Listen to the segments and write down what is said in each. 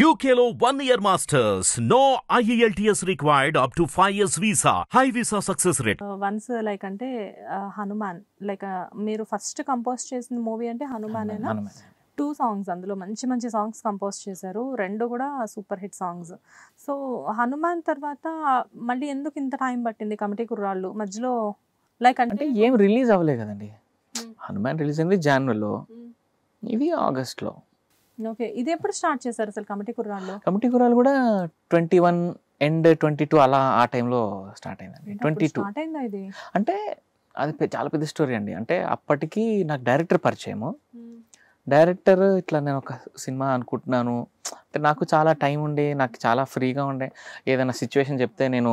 యూకేలో one year masters no IELTS required up to five years visa high visa success rate once like అంటే Hanuman like మీరు first compose చేసిన movie అంటే Hanuman two songs అందులో మంచి మంచి సాంగ్స్ కంపోజ్ చేశారు రెండు కూడా super hit songs so Hanuman తర్వాత మళ్ళీ ఎందుకు ఇంత టైం పట్టింది కమిటీ కుర్రాళ్ళు మధ్యలో లైక్ అంటే ఏం రిలీజ్ అవ్వలేదు కదండి హనుమాన్ hmm. రిలీజ్ అయింది జనవరిలో ఇవి ఆగస్ట్లో ఓకే ఇది ఎప్పుడు స్టార్ట్ చేశారు అసలు కమిటీ కుర్రాళ్ళు కమిటీ కుర్రాలు కూడా twenty one and twenty two అలా ఆ టైంలో స్టార్ట్ అయింది ట్వంటీ టూ అంటే అది చాలా పెద్ద స్టోరీ అండి అంటే అప్పటికి నాకు డైరెక్టర్ పరిచయము డైరెక్టర్ ఇట్లా నేను ఒక సినిమా అనుకుంటున్నాను అంటే నాకు చాలా టైం ఉండే నాకు చాలా ఫ్రీగా ఉండే ఏదైనా సిచ్యువేషన్ చెప్తే నేను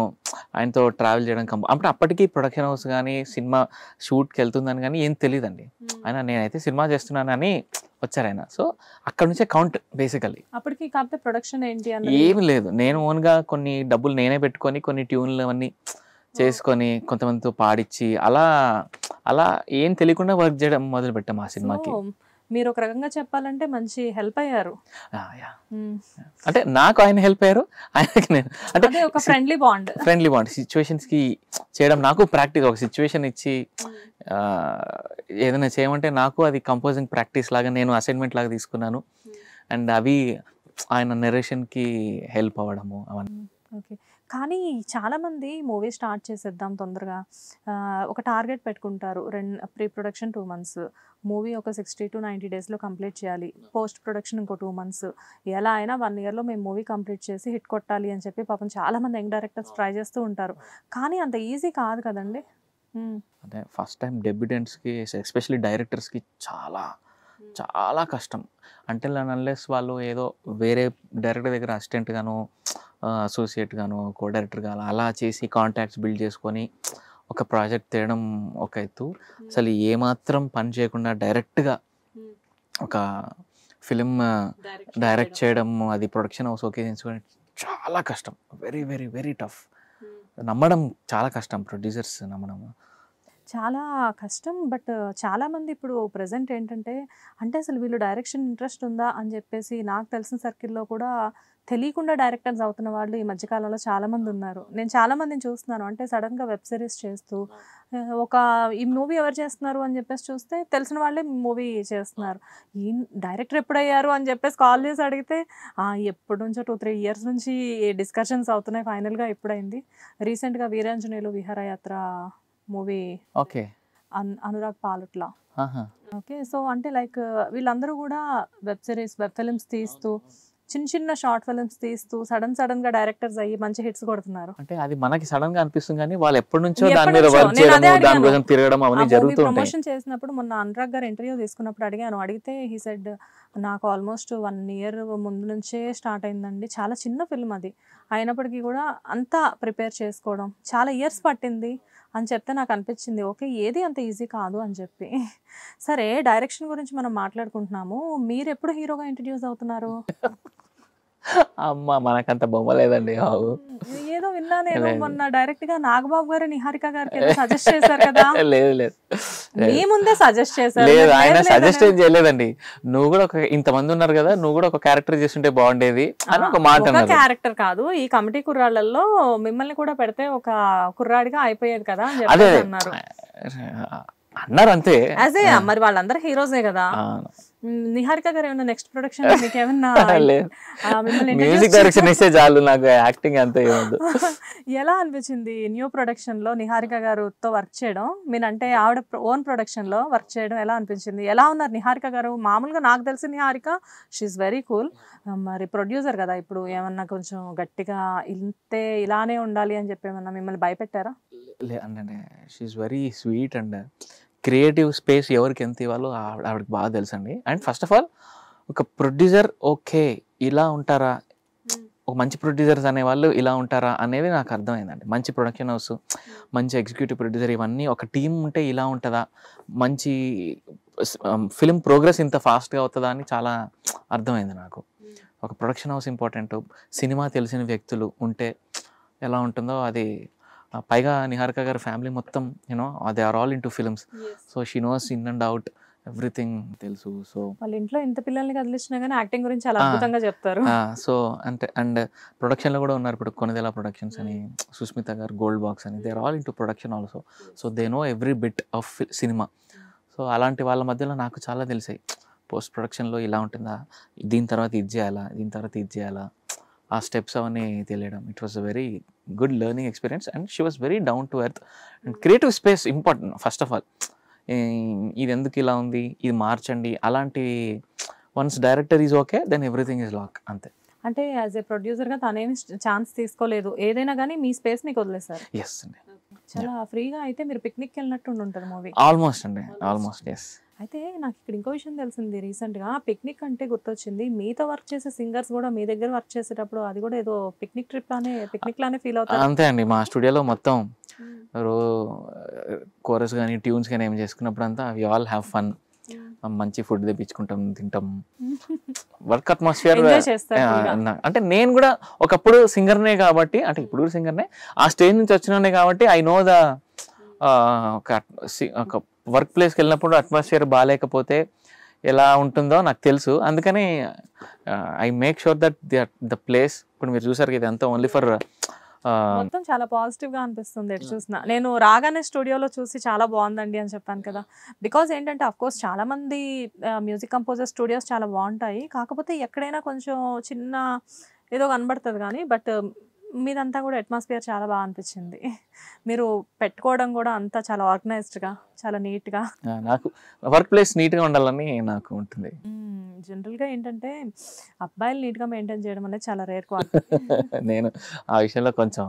ఆయనతో ట్రావెల్ చేయడం కంప అంటే అప్పటికి ప్రొడక్షన్ హౌస్ కానీ సినిమా షూట్కి వెళ్తుందని కానీ ఏం తెలియదండి ఆయన నేనైతే సినిమా చేస్తున్నానని వచ్చారు ఆయన సో అక్కడ నుంచే కౌంట్ బేసికల్లీ అప్పటికి కాకపోతే ప్రొడక్షన్ ఏంటి ఏమి లేదు నేను ఓన్గా కొన్ని డబ్బులు నేనే పెట్టుకొని కొన్ని ట్యూన్లు అవన్నీ చేసుకొని కొంతమందితో పాడిచ్చి అలా అలా ఏం తెలియకుండా వర్క్ చేయడం మొదలు పెట్టాం ఆ సినిమాకి మీరు ఒక రకంగా చెప్పాలంటే మంచి హెల్ప్ అయ్యారు అంటే నాకు ఆయన హెల్ప్ అయ్యారు ఆయనకి నేను అంటే ఒక friendly bond friendly bond situations కి చేయడం నాకు ప్రాక్టీస్ ఒక సిచ్యువేషన్ ఇచ్చి ఏదైనా చేయమంటే నాకు అది కంపోజింగ్ ప్రాక్టీస్ లాగా నేను అసైన్మెంట్ లాగా తీసుకున్నాను అండ్ అవి ఆయన నెరేషన్కి హెల్ప్ అవ్వడము అవన్నీ ఓకే కానీ చాలామంది మూవీ స్టార్ట్ చేసేద్దాం తొందరగా ఒక టార్గెట్ పెట్టుకుంటారు రెండు pre production two months movie ఒక సిక్స్టీ టు నైంటీ డేస్లో కంప్లీట్ చేయాలి పోస్ట్ ప్రొడక్షన్ ఇంకో టూ మంత్స్ ఎలా అయినా వన్ ఇయర్లో మేము మూవీ కంప్లీట్ చేసి హిట్ కొట్టాలి అని చెప్పి పాపం చాలామంది యంగ్ డైరెక్టర్స్ ట్రై చేస్తూ ఉంటారు కానీ అంత ఈజీ కాదు కదండి అదే ఫస్ట్ టైం డెబ్యూటెంట్స్కి ఎస్పెషల్లీ డైరెక్టర్స్కి చాలా hmm. చాలా కష్టం అంటే అన్లెస్ వాళ్ళు ఏదో వేరే డైరెక్టర్ దగ్గర అసిస్టెంట్ గాను అసోసియేట్గాను కో డైరెక్టర్గా అలా అలా చేసి కాంటాక్ట్స్ బిల్డ్ చేసుకొని ఒక ప్రాజెక్ట్ తీయడం ఒక ఎత్తు అసలు ఏమాత్రం పని చేయకుండా డైరెక్ట్గా ఒక ఫిలిం డైరెక్ట్ చేయడం అది ప్రొడక్షన్ హౌస్ ఓకే చేసుకొని చాలా కష్టం వెరీ వెరీ వెరీ టఫ్ నమ్మడం చాలా కష్టం ప్రొడ్యూసర్స్ నమ్మడం చాలా కష్టం బట్ చాలామంది ఇప్పుడు ప్రజెంట్ ఏంటంటే అంటే అసలు వీళ్ళు డైరెక్షన్ ఇంట్రెస్ట్ ఉందా అని చెప్పేసి నాకు తెలిసిన సర్కిల్లో కూడా తెలియకుండా డైరెక్టర్స్ అవుతున్న వాళ్ళు ఈ మధ్యకాలంలో చాలామంది ఉన్నారు నేను చాలామందిని చూస్తున్నాను అంటే సడన్గా వెబ్ సిరీస్ చేస్తూ ఒక ఈ మూవీ ఎవరు చేస్తున్నారు అని చెప్పేసి చూస్తే తెలిసిన వాళ్ళే మూవీ చేస్తున్నారు ఈ డైరెక్టర్ ఎప్పుడయ్యారు అని చెప్పేసి కాల్ చేసి అడిగితే ఎప్పటి నుంచో టూ త్రీ ఇయర్స్ నుంచి డిస్కషన్స్ అవుతున్నాయి ఫైనల్గా ఎప్పుడైంది రీసెంట్గా Veeranjaneyulu Viharayatra movie okay Anurag Palutla okay so అంటే లైక్ వీళ్ళందరూ కూడా వెబ్ సిరీస్ వెబ్ ఫిలిమ్స్ తీస్తూ చిన్న చిన్న షార్ట్ ఫిలిమ్స్ తీస్తూ సడన్ సడన్ గా డైరెక్టర్స్ అయ్యి మంచి హిట్స్ కొడుతున్నారు అంటే అది మనకి సడన్ గా అనిపిస్తుంది కానీ వాళ్ళు ఎప్పటి నుంచో దాని మీద వర్క్ చేయడం దాని కోసం తిరగడం అవన్నీ జరుగుతూ ఉంటాయి ప్రమోషన్ చేసినప్పుడు మొన్న అనురాగ్ గారు ఇంటర్వ్యూ తీసుకున్నప్పుడు అడిగాను అడిగితే హీ సెడ్ నాకు ఆల్మోస్ట్ వన్ ఇయర్ ముందు నుంచే స్టార్ట్ అయిందండి చాలా చిన్న ఫిల్మ్ అది అయినప్పటికీ కూడా అంతా ప్రిపేర్ చేసుకోవడం చాలా ఇయర్స్ పట్టింది అని చెప్తే నాకు అనిపించింది ఓకే ఏది అంత ఈజీ కాదు అని చెప్పి సరే డైరెక్షన్ గురించి మనం మాట్లాడుకుంటున్నాము మీరు ఎప్పుడు హీరోగా ఇంట్రడ్యూస్ అవుతున్నారు అమ్మ మనకంత బొమ్మ లేదండి బాబు ఏదో విన్నా నేను మొన్న డైరెక్ట్ గా నాగబాబు గారు నిహారిక గారికి సజెస్ట్ చేశారు కదా లేదు లేదు మీ ముందే సజెస్ట్ చేశారు లేదు ఆయన సజెస్ట్ ఏం చేయలేదండి నువ్వు కూడా ఒక ఇంతమంది ఉన్నారు కదా నువ్వు కూడా ఒక క్యారెక్టర్ చేస్తుంటే బాగుండేది అని ఒక మాట క్యారెక్టర్ కాదు ఈ కమిటీ కుర్రాళ్ళల్లో మిమ్మల్ని కూడా పెడితే ఒక కుర్రాడిగా అయిపోయేది కదా అని చెప్పి అన్నారు అన్నారు అంతే అదే మరి వాళ్ళందరూ హీరోసే కదా నిహారిక గారు ఏమన్నా నెక్స్ట్ ప్రొడక్షన్ మీకు ఏమన్నా మ్యూజిక్ డైరెక్షన్ ఇస్తే చాలు నాకు యాక్టింగ్ అంత ఏమద్దు ఎలా అనిపించింది న్యూ ప్రొడక్షన్ లో నిహారిక గారుతో వర్క్ చేయడం అంటే ఆవిడ ఓన్ ప్రొడక్షన్ లో వర్క్ చేయడం ఎలా అనిపించింది ఎలా ఉన్నారు నిహారిక గారు మామూలుగా నాకు తెలిసి నిహారిక షీఈ్ వెరీ కూల్ మరి ప్రొడ్యూసర్ కదా ఇప్పుడు ఏమన్నా కొంచెం గట్టిగా ఇంతే ఇలానే ఉండాలి అని చెప్పి ఏమన్నా మిమ్మల్ని భయపెట్టారా అంటే she's very sweet and creative space ఎవరికి ఎంత ఇవ్వాలో ఆవిడకి బాగా తెలుసండి అండ్ ఫస్ట్ ఆఫ్ ఆల్ ఒక ప్రొడ్యూసర్ ఓకే ఇలా ఉంటారా ఒక మంచి ప్రొడ్యూసర్స్ అనేవాళ్ళు ఇలా ఉంటారా అనేది నాకు అర్థమైందండి మంచి ప్రొడక్షన్ హౌస్ మంచి ఎగ్జిక్యూటివ్ ప్రొడ్యూసర్ ఇవన్నీ ఒక టీం ఉంటే ఇలా ఉంటుందా మంచి ఫిలిం ప్రోగ్రెస్ ఇంత ఫాస్ట్గా అవుతుందా అని చాలా అర్థమైంది నాకు ఒక ప్రొడక్షన్ హౌస్ ఇంపార్టెంట్ సినిమా తెలిసిన వ్యక్తులు ఉంటే ఎలా ఉంటుందో అది పైగా నిహారిక గారి ఫ్యామిలీ మొత్తం you know they are all into films so she knows in and out everything తెలుసు సో వాళ్ళ ఇంట్లో ఇంత పిల్లల్ని కదిలిస్తున్నా కానీ యాక్టింగ్ గురించి చాలా అద్భుతంగా చెప్తారు సో అంటే అండ్ ప్రొడక్షన్ లో కూడా ఉన్నారు ఇప్పుడు కొనిదెల ప్రొడక్షన్స్ అని సుస్మిత గారు గోల్డ్ బాక్స్ అని they are all into production also so they know every bit of సినిమా సో అలాంటి వాళ్ళ మధ్యలో నాకు చాలా తెలిసాయి పోస్ట్ ప్రొడక్షన్లో ఇలా ఉంటుందా దీని తర్వాత ఇది చేయాలా దీని తర్వాత ఇది చేయాలా ఆ స్టెప్స్ అవన్నీ తెలియడం it was a very good learning experience and she was very down to earth and creative space important first of all ఇది ఎందుకు ఇలా ఉంది ఇది మార్చండి అలాంటి once director is okay then everything is lock అంతే అంటే యాజ్ ఏ ప్రొడ్యూసర్గా తనేమి ఛాన్స్ తీసుకోలేదు ఏదైనా కానీ మీ స్పేస్ మీకు వదిలేస్తారు ఎస్ అండి చాలా ఫ్రీగా అయితే మీరు పిక్నిక్కి వెళ్ళినట్టు ఉంటుంది మూవీ ఆల్మోస్ట్ అండి ఆల్మోస్ట్ ఎస్ అయితే నాకు ఇక్కడ ఇంకో విషయం తెలిసింది రీసెంట్గా పిక్నిక్ అంటే గుర్తొచ్చింది మీతో వర్క్ చేసే సింగర్స్ కూడా మీ దగ్గర వర్క్ చేసేటప్పుడు అది కూడా ఏదో పిక్నిక్ ట్రిప్ లానే పిక్నిక్ లానే ఫీల్ అవుతుంది అంతే అండి మా స్టూడియోలో మొత్తం రో కోరస్ కానీ ట్యూన్స్ కానీ ఏం చేసుకున్నప్పుడు అంతా వి ఆల్ హ్యావ్ ఫన్ మంచి ఫుడ్ తెప్పించుకుంటాం తింటాం వర్క్ అట్మాస్ఫియర్ అంటే నేను కూడా ఒకప్పుడు సింగర్నే కాబట్టి అంటే ఇప్పుడు కూడా సింగర్నే ఆ స్టేజ్ నుంచి వచ్చిననే కాబట్టి ఐ నో ద ఒక వర్క్ ప్లేస్కి వెళ్ళినప్పుడు అట్మాస్ఫియర్ బాగాలేకపోతే ఎలా ఉంటుందో నాకు తెలుసు అందుకని I make sure that the place ఇప్పుడు మీరు చూసారు ఇది అంతా ఓన్లీ ఫర్ మొత్తం చాలా పాజిటివ్ గా అనిపిస్తుంది ఎటు చూసినా నేను రాగానే స్టూడియోలో చూసి చాలా బాగుందండి అని చెప్పాను కదా బికాస్ ఏంటంటే అఫ్కోర్స్ కోర్స్ చాలా మంది మ్యూజిక్ కంపోజర్ స్టూడియోస్ చాలా బాగుంటాయి కాకపోతే ఎక్కడైనా కొంచెం చిన్న ఏదో కనబడుతుంది కానీ బట్ మీదంతా కూడా అట్మాస్ఫియర్ చాలా బాగా అనిపించింది మీరు పెట్టుకోవడం కూడా అంతా చాలా ఆర్గనైజ్డ్గా చాలా నీట్గా నాకు వర్క్ ప్లేస్ నీట్గా ఉండాలని నాకు ఉంటుంది జనరల్గా ఏంటంటే అబ్బాయిలు నీట్గా మెయింటైన్ చేయడం అనేది చాలా రేర్ క్వాలిటీ నేను ఆ విషయంలో కొంచెం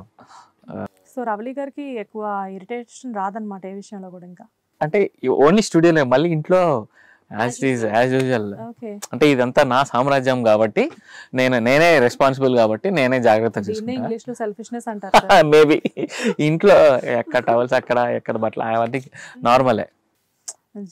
సో రవళి గారికి ఎక్కువ ఇరిటేషన్ రాదనమాట ఏ విషయంలో కూడా ఇంకా అంటే ఓన్లీ స్టూడియోలో మళ్ళీ ఇంట్లో యూజువల్ అంటే ఇదంతా నా సామ్రాజ్యం కాబట్టి నేను నేనే రెస్పాన్సిబుల్ కాబట్టి నేనే జాగ్రత్త చేసుకుంటాను మేబీ ఇంట్లో ఎక్కడ టవల్స్ అక్కడ ఎక్కడ బట్టలు అవన్నీ నార్మలే hmm.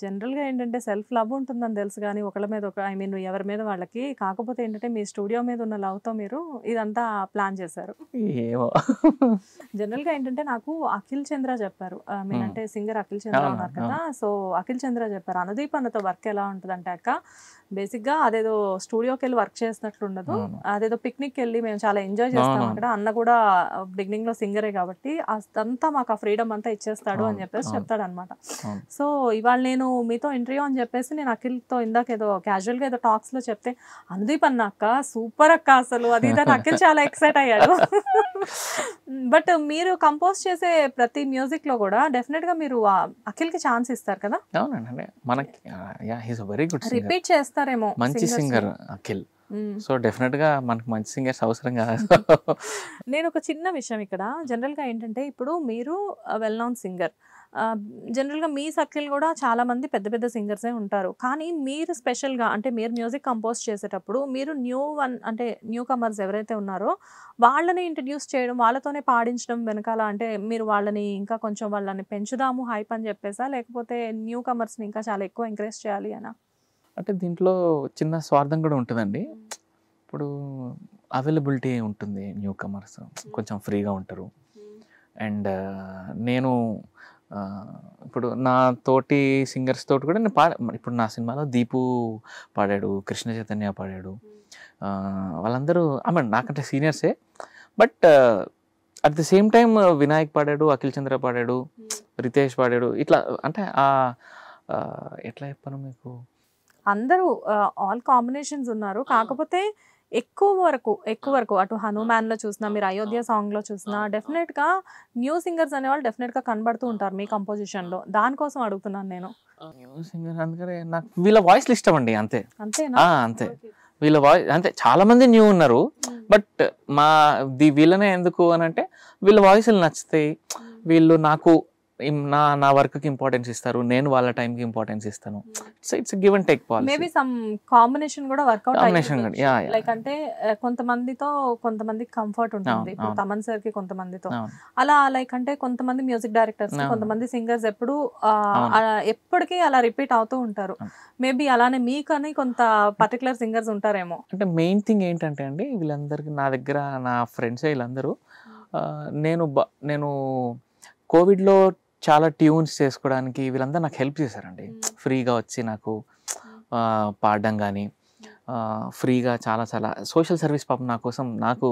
జనరల్గా ఏంటంటే సెల్ఫ్ లవ్ ఉంటుందని తెలుసు కానీ ఒకళ్ళ మీద ఒక ఐ మీన్ ఎవరి మీద వాళ్ళకి కాకపోతే ఏంటంటే మీ స్టూడియో మీద ఉన్న లవ్తో మీరు ఇదంతా ప్లాన్ చేశారు జనరల్ జనరల్గా ఏంటంటే నాకు అఖిల్ చంద్ర చెప్పారు మీన్ అంటే సింగర్ అఖిల్ చంద్ర ఉన్నారు కదా సో అఖిల్ చంద్ర చెప్పారు అనుదీప్ అన్నతో వర్క్ ఎలా ఉంటుంది అంటే అక్క బేసిక్గా అదేదో స్టూడియోకి వెళ్ళి వర్క్ చేసినట్లు ఉండదు అదేదో పిక్నిక్ వెళ్ళి మేము చాలా ఎంజాయ్ చేస్తాం అక్కడ అన్న కూడా బిగినింగ్ లో సింగరే కాబట్టి అంతా మాకు ఆ ఫ్రీడమ్ అంతా ఇచ్చేస్తాడు అని చెప్పేసి చెప్తాడు అనమాట సో ఇవాళ నేను మీతో ఇంటర్వ్యూ అని చెప్పేసి నేను అఖిల్తో ఇందాక ఏదో క్యాజువల్గా ఏదో టాక్స్లో చెప్తే అందీప్ అన్న అక్క సూపర్ అక్క అసలు అది దాని అఖిల్ చాలా ఎక్సైట్ అయ్యాడు బట్ మీరు కంపోజ్ చేసే ప్రతి మ్యూజిక్లో కూడా డెఫినెట్గా మీరు అఖిల్కి ఛాన్స్ ఇస్తారు కదా అవునండి మనకి వెరీ గుడ్ రిపీట్ చేస్తారేమో మంచి సింగర్ అఖిల్ సో డెఫినెట్ గా మనకు మంచి సింగర్స్ అవసరం కదా నేను ఒక చిన్న విషయం ఇక్కడ జనరల్ గా ఏంటంటే ఇప్పుడు మీరు వెల్ నోన్ సింగర్ జనరల్గా మీ సర్కిల్ కూడా చాలామంది పెద్ద పెద్ద సింగర్సే ఉంటారు కానీ మీరు స్పెషల్గా అంటే మీరు మ్యూజిక్ కంపోజ్ చేసేటప్పుడు మీరు న్యూ వన్ అంటే న్యూ కమర్స్ ఎవరైతే ఉన్నారో వాళ్ళని ఇంట్రడ్యూస్ చేయడం వాళ్ళతోనే పాడించడం వెనకాల అంటే మీరు వాళ్ళని ఇంకా కొంచెం వాళ్ళని పెంచుదాము హైప్ అని చెప్పేసా లేకపోతే న్యూ కమర్స్ని ఇంకా చాలా ఎక్కువ ఎంకరేజ్ చేయాలి అనా అంటే దీంట్లో చిన్న స్వార్థం కూడా ఉంటుందండి ఇప్పుడు అవైలబిలిటీ ఉంటుంది న్యూ కమర్స్ కొంచెం ఫ్రీగా ఉంటారు అండ్ నేను ఇప్పుడు నా తోటి సింగర్స్ తోటి కూడా నేను పాడ ఇప్పుడు నా సినిమాలో దీపు పాడాడు కృష్ణ చైతన్య పాడాడు వాళ్ళందరూ ఆమె నాకంటే సీనియర్సే but at the same time Vinayak పాడాడు అఖిల్ చంద్ర పాడాడు రితేష్ పాడాడు ఇట్లా అంటే ఎట్లా చెప్పాను మీకు అందరూ ఆల్ కాంబినేషన్స్ ఉన్నారు కాకపోతే ఎక్కువ వరకు ఎక్కువ వరకు అటు హనుమాన్లో చూసినా మీరు అయోధ్య సాంగ్లో చూసినా గా న్యూ సింగర్స్ అనేవాళ్ళు గా కనబడుతూ ఉంటారు మీ కంపోజిషన్లో దానికోసం అడుగుతున్నాను నేను న్యూ సింగర్ అందుకనే నాకు వీళ్ళ వాయిస్లు ఇష్టం అండి అంతే అంతేనా అంతే వీళ్ళ వాయిస్ అంటే చాలా మంది న్యూ ఉన్నారు బట్ మా ది వీళ్ళనే ఎందుకు అని అంటే వీళ్ళ వాయిస్లు నచ్చుతాయి వీళ్ళు నాకు నా నా వర్క్ కి ఇంపార్టెన్స్ ఇస్తారు నేను వాళ్ళ టైం కి ఇంపార్టెన్స్ ఇస్తాను so it's give and take policy maybe some combination కూడా work out combination yeah like అంటే eh, కొంతమందితో కొంతమంది కంఫర్ట్ ఉంటుంది తమన్ సార్ కి కొంతమందితో అలా లైక్ అంటే కొంతమంది మ్యూజిక్ డైరెక్టర్స్ కొంతమంది సింగర్స్ ఎప్పుడు ఎప్పటికీ అలా రిపీట్ అవుతూ ఉంటారు మేబీ అలానే మీకని కొంత పర్టికులర్ సింగర్స్ ఉంటారేమో అంటే మెయిన్ థింగ్ ఏంటంటే అండి వీళ్ళందరికీ నా దగ్గర నా ఫ్రెండ్స్ వీళ్ళందరూ hmm. నేను నేను కోవిడ్లో చాలా ట్యూన్స్ చేసుకోవడానికి వీళ్ళంతా నాకు హెల్ప్ చేశారండి ఫ్రీగా వచ్చి నాకు పాడడం కానీ ఫ్రీగా చాలా చాలా సోషల్ సర్వీస్ పాప నా కోసం నాకు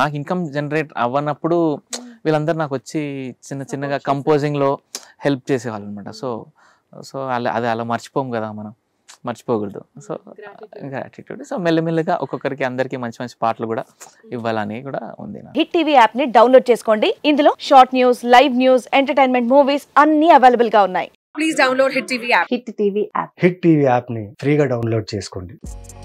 నాకు ఇన్కమ్ జనరేట్ అవ్వనప్పుడు వీళ్ళందరూ నాకు వచ్చి చిన్న చిన్నగా కంపోజింగ్లో హెల్ప్ చేసేవాళ్ళు అనమాట సో సో అలా అది అలా మర్చిపోము కదా మనం మర్చిపోకూడదు సో గ్రాటిట్యూడ్ సో మెల్లమెల్లగా ఒక్కొక్కరికి అందరికీ మంచి మంచి పాటలు కూడా ఇవ్వాలని కూడా ఉంది హిట్ టీవీ యాప్ ని డౌన్లోడ్ చేసుకోండి ఇందులో short news live news entertainment movies అన్ని అవైలబుల్ గా ఉన్నాయి please download Hit TV app Hit TV app Hit TV app ని ఫ్రీగా డౌన్లోడ్ చేసుకోండి